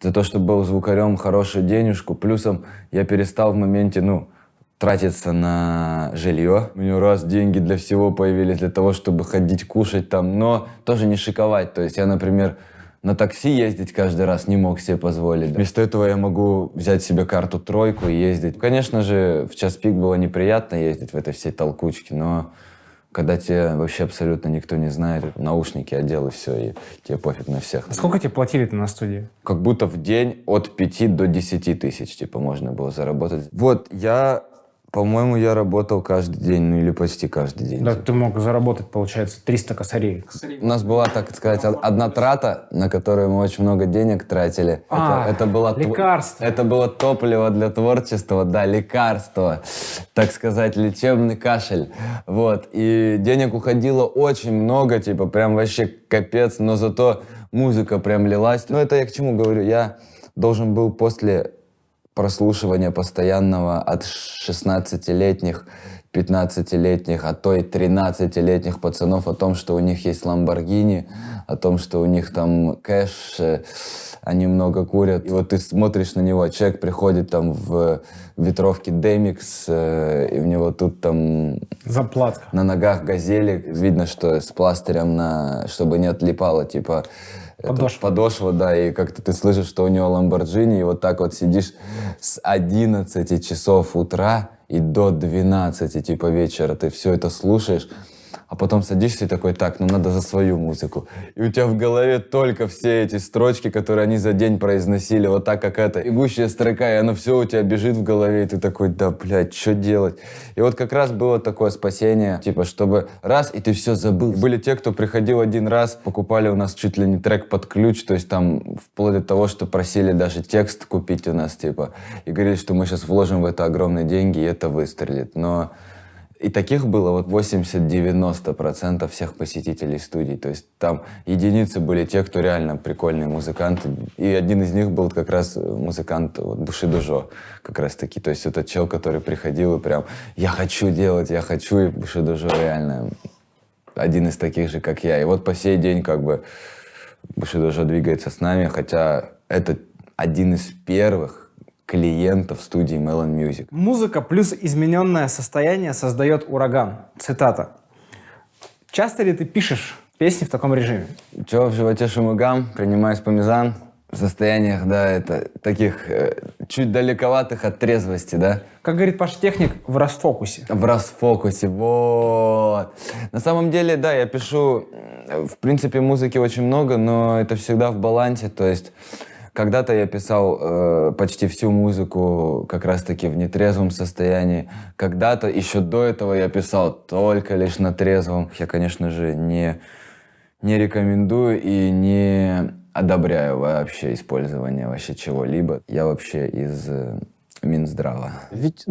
за то, что был звукарем, хорошую денежку. Плюсом я перестал в моменте, ну, тратиться на жилье. У него раз деньги для всего появились, для того, чтобы ходить, кушать там, но тоже не шиковать. То есть я, например, на такси ездить каждый раз не мог себе позволить. Вместо этого я могу взять себе карту тройку и ездить. Конечно же, в час пик было неприятно ездить в этой всей толкучке, но когда тебе вообще абсолютно никто не знает, наушники одел и все, и тебе пофиг на всех. А сколько тебе платили-то на студии? Как будто в день от 5 до 10 тысяч, типа, можно было заработать. Вот, я по-моему, я работал каждый день, ну или почти каждый день. Да, ты мог заработать, получается, 300 косарей. косарей. У нас была, так сказать, одна трата, на которую мы очень много денег тратили. А, это, это было лекарство. Это было топливо для творчества, да, лекарство, так сказать, лечебный кашель. Вот, и денег уходило очень много, типа, прям вообще капец, но зато музыка прям лилась. Ну это я к чему говорю, я должен был после прослушивания постоянного от 16-летних, 15-летних, а то и 13-летних пацанов о том, что у них есть Ламборгини, о том, что у них там кэш, э, они много курят. И вот ты смотришь на него, а человек приходит там в ветровке Демикс, э, и у него тут там... Заплатка. На ногах газели, Видно, что с пластырем, на, чтобы не отлипало, типа подошва. подошва, да, и как-то ты слышишь, что у него Ламборджини, и вот так вот сидишь с 11 часов утра и до 12 типа вечера ты все это слушаешь, а потом садишься и такой, так, ну надо за свою музыку. И у тебя в голове только все эти строчки, которые они за день произносили, вот так как это, бегущая строка, и оно все у тебя бежит в голове, и ты такой, да, блядь, что делать? И вот как раз было такое спасение, типа, чтобы раз, и ты все забыл. Были те, кто приходил один раз, покупали у нас чуть ли не трек под ключ, то есть там вплоть до того, что просили даже текст купить у нас, типа, и говорили, что мы сейчас вложим в это огромные деньги, и это выстрелит. Но и таких было вот 80-90% всех посетителей студий. То есть там единицы были те, кто реально прикольные музыканты. И один из них был как раз э, музыкант э, вот, Души Дужо, как раз таки. То есть это чел, который приходил и прям «я хочу делать, я хочу», и Души Дужо реально один из таких же, как я. И вот по сей день как бы Души Дужо двигается с нами, хотя это один из первых, клиентов студии Melon Music. Музыка плюс измененное состояние создает ураган. Цитата. Часто ли ты пишешь песни в таком режиме? Чё в животе шумыгам, принимаюсь помизан. В состояниях, да, это таких э, чуть далековатых от трезвости, да? Как говорит Паш Техник, в расфокусе. В расфокусе, вот. На самом деле, да, я пишу, в принципе, музыки очень много, но это всегда в балансе, то есть когда-то я писал э, почти всю музыку как раз-таки в нетрезвом состоянии. Когда-то, еще до этого, я писал только лишь на трезвом. Я, конечно же, не, не рекомендую и не одобряю вообще использование вообще чего-либо. Я вообще из э, Минздрава. Ведь